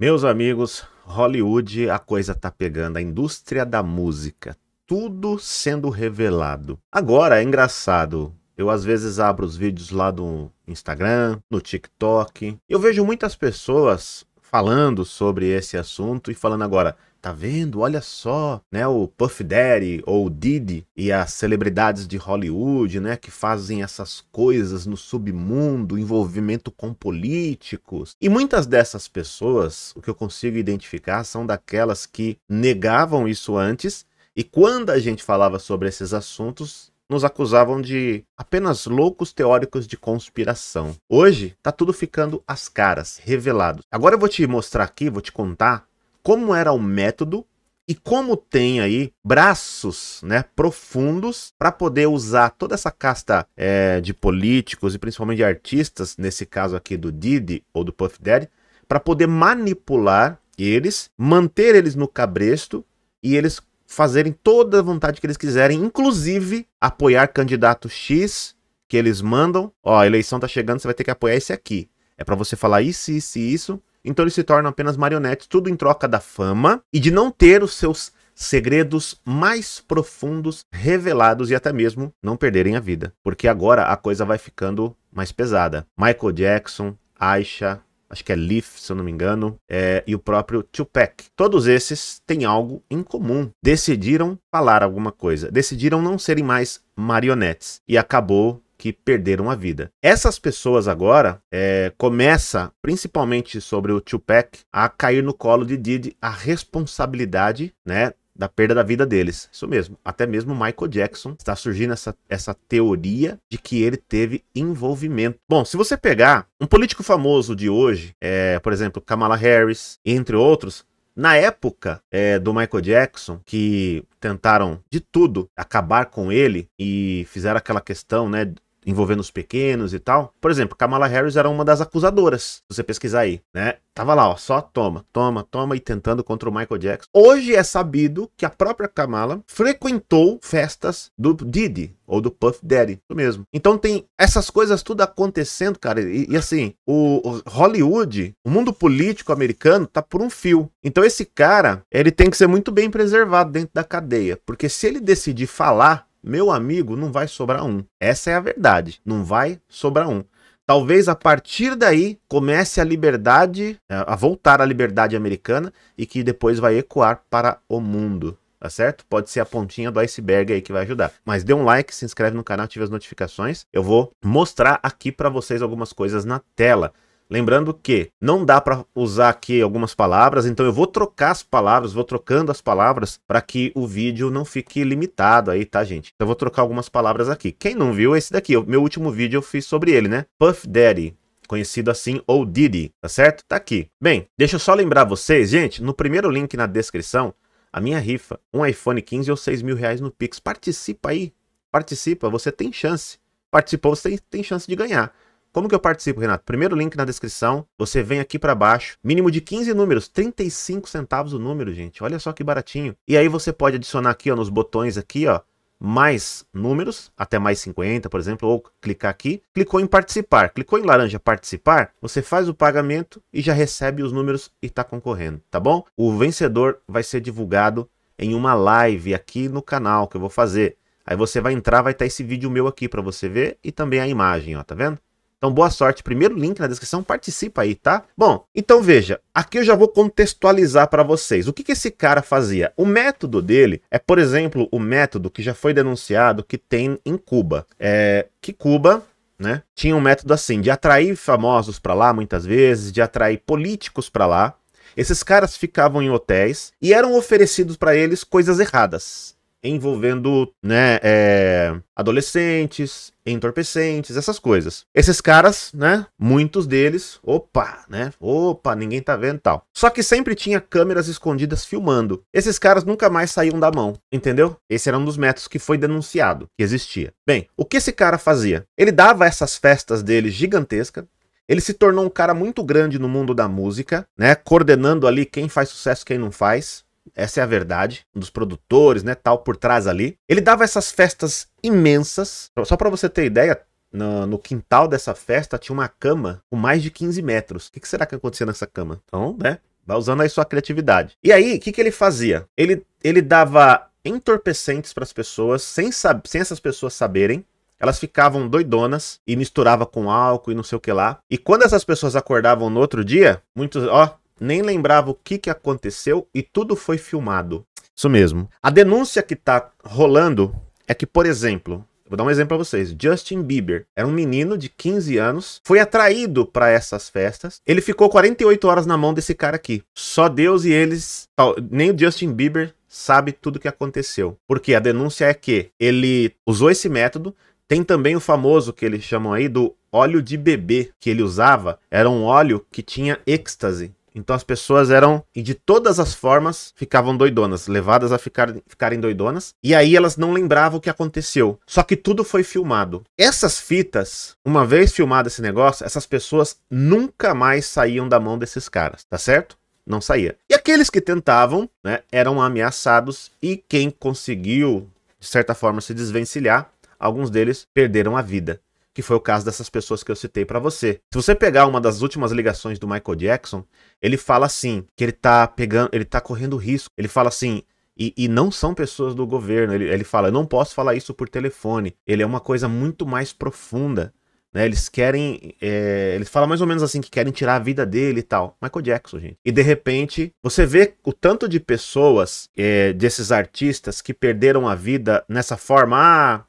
Meus amigos, Hollywood, a coisa tá pegando, a indústria da música, tudo sendo revelado. Agora é engraçado, eu às vezes abro os vídeos lá do Instagram, no TikTok, eu vejo muitas pessoas falando sobre esse assunto e falando agora, tá vendo? Olha só, né? O Puff Daddy ou o Diddy e as celebridades de Hollywood, né? Que fazem essas coisas no submundo, envolvimento com políticos. E muitas dessas pessoas, o que eu consigo identificar, são daquelas que negavam isso antes e quando a gente falava sobre esses assuntos, nos acusavam de apenas loucos teóricos de conspiração. Hoje tá tudo ficando às caras, revelado. Agora eu vou te mostrar aqui, vou te contar como era o método e como tem aí braços né, profundos para poder usar toda essa casta é, de políticos e principalmente de artistas, nesse caso aqui do Didi ou do Puff Daddy, para poder manipular eles, manter eles no cabresto e eles fazerem toda a vontade que eles quiserem, inclusive apoiar candidato X que eles mandam. Ó, a eleição tá chegando, você vai ter que apoiar esse aqui. É para você falar isso, isso e isso então eles se tornam apenas marionetes, tudo em troca da fama e de não ter os seus segredos mais profundos revelados e até mesmo não perderem a vida, porque agora a coisa vai ficando mais pesada. Michael Jackson, Aisha, acho que é Leaf, se eu não me engano, é, e o próprio Tupac. Todos esses têm algo em comum. Decidiram falar alguma coisa, decidiram não serem mais marionetes e acabou que perderam a vida. Essas pessoas agora é, começa, principalmente sobre o Tupac, a cair no colo de Didi a responsabilidade, né, da perda da vida deles. Isso mesmo. Até mesmo Michael Jackson está surgindo essa, essa teoria de que ele teve envolvimento. Bom, se você pegar um político famoso de hoje, é, por exemplo, Kamala Harris, entre outros, na época é, do Michael Jackson, que tentaram de tudo acabar com ele e fizeram aquela questão, né? envolvendo os pequenos e tal. Por exemplo, Kamala Harris era uma das acusadoras, se você pesquisar aí, né? Tava lá, ó, só toma, toma, toma e tentando contra o Michael Jackson. Hoje é sabido que a própria Kamala frequentou festas do Didi ou do Puff Daddy, isso mesmo. Então tem essas coisas tudo acontecendo, cara, e, e assim, o, o Hollywood, o mundo político americano tá por um fio. Então esse cara, ele tem que ser muito bem preservado dentro da cadeia, porque se ele decidir falar meu amigo, não vai sobrar um. Essa é a verdade, não vai sobrar um. Talvez a partir daí comece a liberdade, é, a voltar à liberdade americana e que depois vai ecoar para o mundo tá certo? Pode ser a pontinha do iceberg aí que vai ajudar. Mas dê um like, se inscreve no canal, ative as notificações. Eu vou mostrar aqui para vocês algumas coisas na tela. Lembrando que não dá para usar aqui algumas palavras, então eu vou trocar as palavras, vou trocando as palavras para que o vídeo não fique limitado aí, tá, gente? Então eu vou trocar algumas palavras aqui. Quem não viu esse daqui, o meu último vídeo eu fiz sobre ele, né? Puff Daddy, conhecido assim ou Didi, tá certo? Tá aqui. Bem, deixa eu só lembrar vocês, gente, no primeiro link na descrição, a minha rifa, um iPhone 15 ou 6 mil reais no Pix. Participa aí, participa, você tem chance. Participou, você tem, tem chance de ganhar. Como que eu participo, Renato? Primeiro link na descrição, você vem aqui para baixo, mínimo de 15 números, 35 centavos o número, gente. Olha só que baratinho. E aí você pode adicionar aqui, ó, nos botões aqui, ó, mais números, até mais 50, por exemplo, ou clicar aqui, clicou em participar, clicou em laranja participar, você faz o pagamento e já recebe os números e está concorrendo, tá bom? O vencedor vai ser divulgado em uma live aqui no canal que eu vou fazer. Aí você vai entrar, vai estar tá esse vídeo meu aqui para você ver e também a imagem, ó, tá vendo? Então, boa sorte. Primeiro link na descrição, participa aí, tá? Bom, então veja, aqui eu já vou contextualizar para vocês. O que, que esse cara fazia? O método dele é, por exemplo, o método que já foi denunciado que tem em Cuba. É que Cuba né? Tinha um método assim de atrair famosos para lá muitas vezes, de atrair políticos para lá. Esses caras ficavam em hotéis e eram oferecidos para eles coisas erradas envolvendo, né, é, adolescentes, entorpecentes, essas coisas. Esses caras, né, muitos deles, opa, né, opa, ninguém tá vendo tal. Só que sempre tinha câmeras escondidas filmando. Esses caras nunca mais saíam da mão, entendeu? Esse era um dos métodos que foi denunciado, que existia. Bem, o que esse cara fazia? Ele dava essas festas dele gigantesca, ele se tornou um cara muito grande no mundo da música, né? Coordenando ali quem faz sucesso, quem não faz. Essa é a verdade, um dos produtores, né, tal, por trás ali. Ele dava essas festas imensas. Só para você ter ideia, no, no, quintal dessa festa tinha uma cama com mais de 15 metros. O que, que será que acontecia nessa cama? Então, né, vai usando aí sua criatividade. E aí, o que, que ele fazia? Ele, ele dava entorpecentes para as pessoas, sem, sem essas pessoas saberem. Elas ficavam doidonas e misturava com álcool e não sei o que lá. E quando essas pessoas acordavam no outro dia, muitos, ó, nem lembrava o que, que aconteceu e tudo foi filmado. Isso mesmo. A denúncia que tá rolando é que, por exemplo, Vou dar um exemplo para vocês. Justin Bieber era um menino de 15 anos, foi atraído para essas festas. Ele ficou 48 horas na mão desse cara aqui. Só Deus e eles, nem o Justin Bieber sabe tudo o que aconteceu. Porque a denúncia é que ele usou esse método. Tem também o famoso que eles chamam aí do óleo de bebê que ele usava. Era um óleo que tinha êxtase. Então as pessoas eram, e de todas as formas, ficavam doidonas, levadas a ficar, ficarem doidonas. E aí elas não lembravam o que aconteceu. Só que tudo foi filmado. Essas fitas, uma vez filmado esse negócio, essas pessoas nunca mais saíam da mão desses caras, tá certo? Não saía. E aqueles que tentavam, né, eram ameaçados e quem conseguiu, de certa forma, se desvencilhar, alguns deles perderam a vida que foi o caso dessas pessoas que eu citei para você. Se você pegar uma das últimas ligações do Michael Jackson, ele fala assim, que ele tá pegando, ele tá correndo risco. Ele fala assim, e, e, não são pessoas do governo. Ele, ele fala, eu não posso falar isso por telefone. Ele é uma coisa muito mais profunda. Né? Eles querem. É, eles falam mais ou menos assim que querem tirar a vida dele e tal. Michael Jackson, gente. E de repente, você vê o tanto de pessoas, é, desses artistas, que perderam a vida nessa forma. Ah,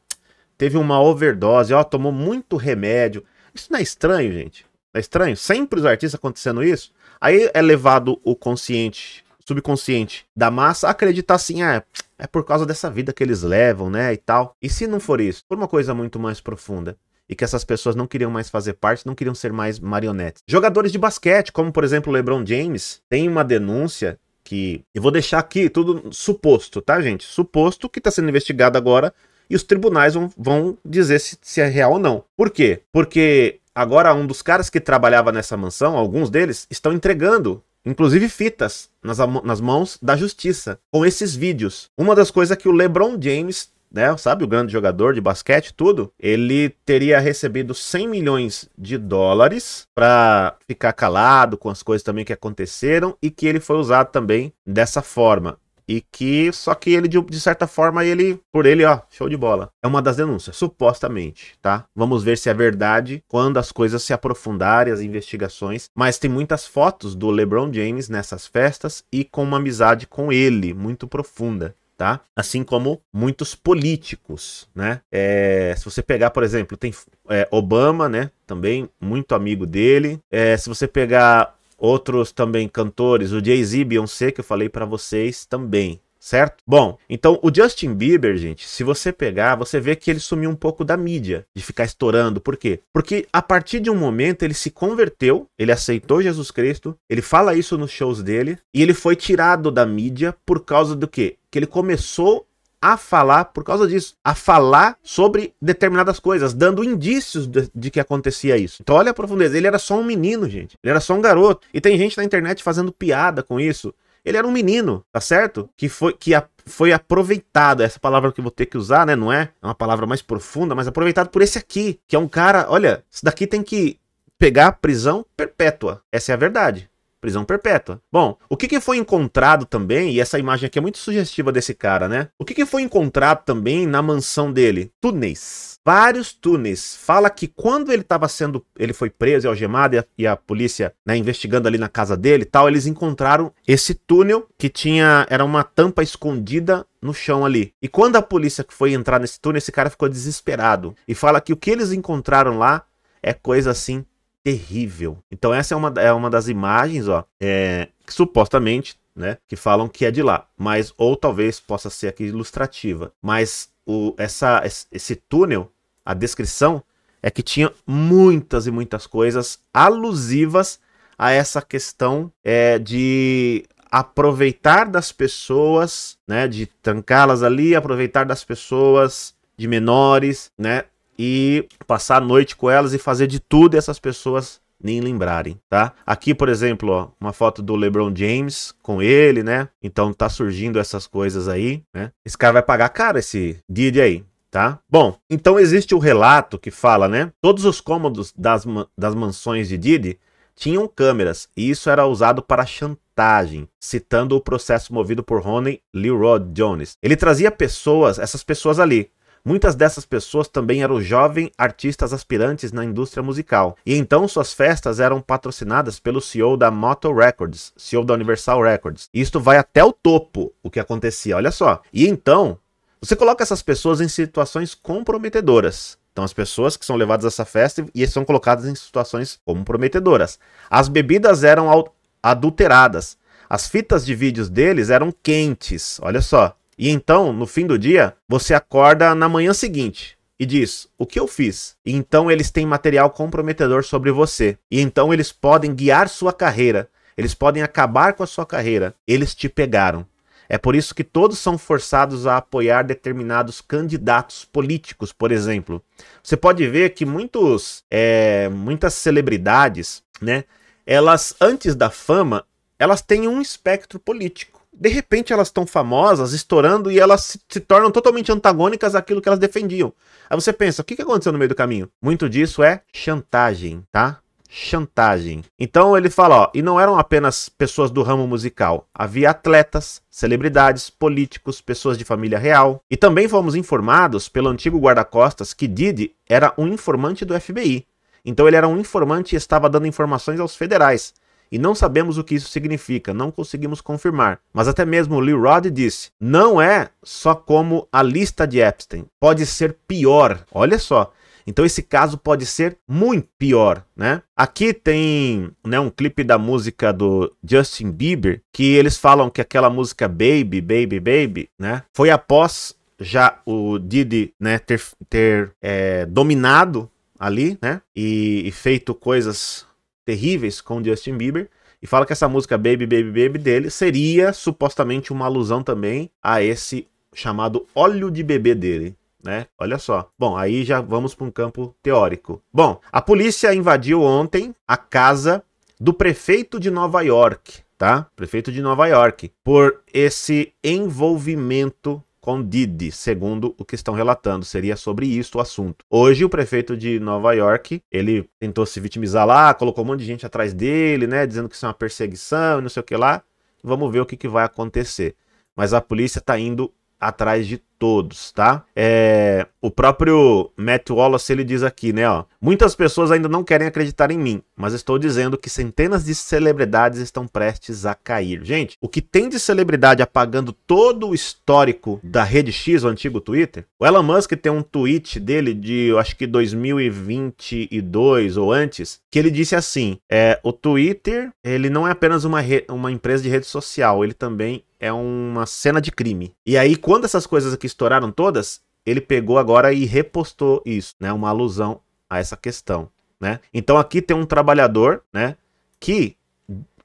teve uma overdose, ó, tomou muito remédio. Isso não é estranho, gente? Não é estranho? Sempre os artistas acontecendo isso. Aí é levado o consciente, subconsciente da massa a acreditar assim, ah, é por causa dessa vida que eles levam, né, e tal. E se não for isso, for uma coisa muito mais profunda, e que essas pessoas não queriam mais fazer parte, não queriam ser mais marionetes. Jogadores de basquete, como por exemplo LeBron James, tem uma denúncia que eu vou deixar aqui tudo suposto, tá, gente? Suposto que está sendo investigado agora e os tribunais vão, vão dizer se, se é real ou não. Por quê? Porque agora um dos caras que trabalhava nessa mansão, alguns deles, estão entregando inclusive fitas nas, nas mãos da justiça com esses vídeos. Uma das coisas que o LeBron James né, sabe, o grande jogador de basquete, tudo, ele teria recebido 100 milhões de dólares para ficar calado com as coisas também que aconteceram e que ele foi usado também dessa forma. E que, só que ele, de, de certa forma, ele, por ele, ó, show de bola. É uma das denúncias, supostamente, tá? Vamos ver se é verdade quando as coisas se aprofundarem, as investigações. Mas tem muitas fotos do LeBron James nessas festas e com uma amizade com ele, muito profunda. Tá? Assim como muitos políticos, né? É, se você pegar, por exemplo, tem é, Obama, né? Também muito amigo dele. É, se você pegar outros também cantores, o Jay-Z, Beyoncé, que eu falei para vocês também, certo? Bom, então o Justin Bieber, gente, se você pegar, você vê que ele sumiu um pouco da mídia, de ficar estourando. Por quê? Porque a partir de um momento ele se converteu, ele aceitou Jesus Cristo, ele fala isso nos shows dele, e ele foi tirado da mídia por causa do quê? Que ele começou a falar por causa disso, a falar sobre determinadas coisas, dando indícios de, de, que acontecia isso. Então olha a profundeza, ele era só um menino, gente. Ele era só um garoto. E tem gente na internet fazendo piada com isso. Ele era um menino, tá certo? Que foi que a, foi aproveitado, essa palavra que eu vou ter que usar, né, não é? É uma palavra mais profunda, mas aproveitado por esse aqui, que é um cara, olha, isso daqui tem que pegar prisão perpétua. Essa é a verdade prisão perpétua. Bom, o que, que foi encontrado também, e essa imagem aqui é muito sugestiva desse cara, né? O que, que foi encontrado também na mansão dele? Túneis. Vários túneis. Fala que quando ele estava sendo. ele foi preso e algemado, e a, e a polícia, né, investigando ali na casa dele e tal, eles encontraram esse túnel que tinha. era uma tampa escondida no chão ali. E quando a polícia foi entrar nesse túnel, esse cara ficou desesperado. E fala que o que eles encontraram lá é coisa assim terrível. Então essa é uma, é uma das imagens, ó, é, que supostamente, né, que falam que é de lá, mas ou talvez possa ser aqui ilustrativa. Mas o, essa, esse túnel, a descrição é que tinha muitas e muitas coisas alusivas a essa questão é, de aproveitar das pessoas, né, de trancá-las ali, aproveitar das pessoas de menores, né, e passar a noite com elas e fazer de tudo essas pessoas nem lembrarem, tá? Aqui, por exemplo, ó, uma foto do LeBron James com ele, né? Então tá surgindo essas coisas aí, né? Esse cara vai pagar caro esse Didi aí, tá? Bom, então existe o relato que fala, né? Todos os cômodos das, das mansões de Didi tinham câmeras e isso era usado para chantagem, citando o processo movido por Ronnie Leroy Jones. Ele trazia pessoas, essas pessoas ali, Muitas dessas pessoas também eram jovens artistas aspirantes na indústria musical, e então suas festas eram patrocinadas pelo CEO da Moto Records, CEO da Universal Records. E isto vai até o topo, o que acontecia, olha só. E então, você coloca essas pessoas em situações comprometedoras. Então, as pessoas que são levadas a essa festa e são colocadas em situações comprometedoras. As bebidas eram adulteradas. As fitas de vídeos deles eram quentes, olha só. E então, no fim do dia, você acorda na manhã seguinte e diz: O que eu fiz? E então eles têm material comprometedor sobre você. E então eles podem guiar sua carreira. Eles podem acabar com a sua carreira. Eles te pegaram. É por isso que todos são forçados a apoiar determinados candidatos políticos, por exemplo. Você pode ver que muitos, é, muitas celebridades, né? Elas antes da fama, elas têm um espectro político de repente elas estão famosas, estourando, e elas se, se, tornam totalmente antagônicas àquilo que elas defendiam. Aí você pensa, o que, que aconteceu no meio do caminho? Muito disso é chantagem, tá? Chantagem. Então ele fala, ó, e não eram apenas pessoas do ramo musical, havia atletas, celebridades, políticos, pessoas de família real. E também fomos informados pelo antigo guarda-costas que Didi era um informante do FBI. Então ele era um informante e estava dando informações aos federais e não sabemos o que isso significa, não conseguimos confirmar. Mas até mesmo Lee Rod disse: não é só como a lista de Epstein, pode ser pior. Olha só. Então esse caso pode ser muito pior, né? Aqui tem né, um clipe da música do Justin Bieber que eles falam que aquela música Baby, Baby, Baby, né? Foi após já o Didi né, ter, ter é, dominado ali, né? E, e feito coisas terríveis com Justin Bieber e fala que essa música Baby Baby Baby dele seria supostamente uma alusão também a esse chamado óleo de bebê dele. Né? Olha só. Bom, aí já vamos para um campo teórico. Bom, a polícia invadiu ontem a casa do prefeito de Nova York, tá? Prefeito de Nova York, por esse envolvimento com segundo o que estão relatando. Seria sobre isso o assunto. Hoje, o prefeito de Nova York, ele tentou se vitimizar lá, colocou um monte de gente atrás dele, né? Dizendo que isso é uma perseguição e não sei o que lá. Vamos ver o que, que vai acontecer. Mas a polícia está indo atrás de todos, tá? É, o próprio Matt Wallace ele diz aqui, né, ó, muitas pessoas ainda não querem acreditar em mim, mas estou dizendo que centenas de celebridades estão prestes a cair. Gente, o que tem de celebridade apagando todo o histórico da rede X, o antigo Twitter? O Elon Musk tem um tweet dele de, eu acho que 2022 ou antes, que ele disse assim, é, o Twitter, ele não é apenas uma, uma empresa de rede social, ele também é uma cena de crime. E aí, quando essas coisas aqui estouraram todas, ele pegou agora e repostou isso, né? Uma alusão a essa questão, né? Então aqui tem um trabalhador, né? Que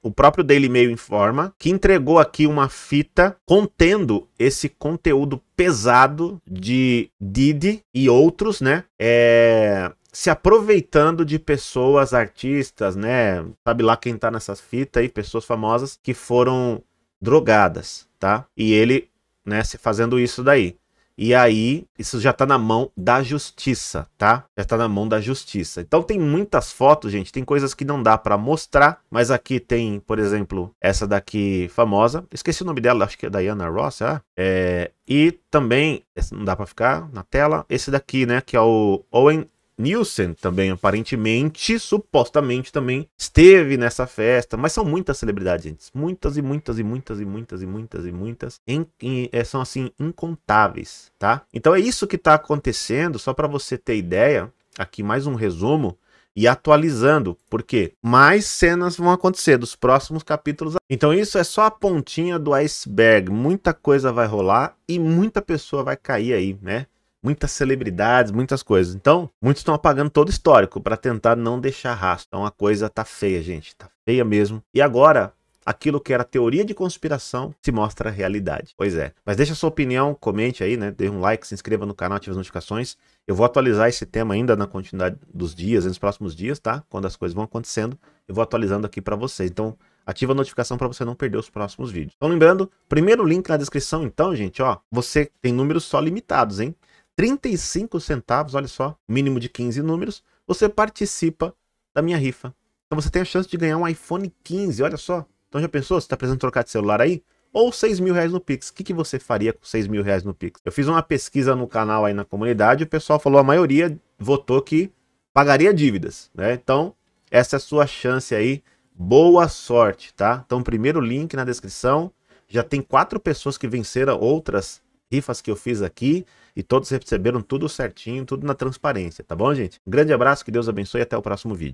o próprio Daily Mail informa que entregou aqui uma fita contendo esse conteúdo pesado de Didi e outros, né? É, se aproveitando de pessoas, artistas, né? Sabe lá quem tá nessas fitas aí, pessoas famosas que foram drogadas, tá? E ele né, se fazendo isso daí. E aí, isso já está na mão da justiça, tá? Já está na mão da justiça. Então tem muitas fotos, gente, tem coisas que não dá para mostrar, mas aqui tem, por exemplo, essa daqui famosa. Esqueci o nome dela, acho que é Diana Ross, ah? É, e também, não dá para ficar na tela, esse daqui, né, que é o Owen Nielsen também, aparentemente, supostamente também esteve nessa festa, mas são muitas celebridades, gente. Muitas e muitas e muitas e muitas e muitas e muitas. Em, em, é, são assim, incontáveis, tá? Então é isso que está acontecendo, só para você ter ideia. Aqui mais um resumo e atualizando, porque mais cenas vão acontecer dos próximos capítulos. Então isso é só a pontinha do iceberg, muita coisa vai rolar e muita pessoa vai cair aí, né? muitas celebridades, muitas coisas. Então, muitos estão apagando todo o histórico para tentar não deixar rastro. Então a coisa tá feia, gente, tá feia mesmo. E agora, aquilo que era teoria de conspiração se mostra realidade. Pois é. Mas deixa sua opinião, comente aí, né? Dê um like, se inscreva no canal, ative as notificações. Eu vou atualizar esse tema ainda na continuidade dos dias, nos próximos dias, tá? Quando as coisas vão acontecendo, eu vou atualizando aqui para vocês. Então, ativa a notificação para você não perder os próximos vídeos. Então, lembrando, primeiro link na descrição, então, gente, ó, você tem números só limitados, hein? 35 centavos, olha só, mínimo de 15 números, você participa da minha rifa. Então você tem a chance de ganhar um iPhone 15, olha só. Então já pensou? Você está precisando trocar de celular aí? Ou 6 mil reais no Pix. O que, que você faria com 6 mil reais no Pix? Eu fiz uma pesquisa no canal aí na comunidade, o pessoal falou, a maioria votou que pagaria dívidas, né? Então, essa é a sua chance aí. Boa sorte, tá? Então, primeiro link na descrição. Já tem quatro pessoas que venceram outras rifas que eu fiz aqui e todos receberam tudo certinho, tudo na transparência, tá bom, gente? Um grande abraço, que Deus abençoe e até o próximo vídeo.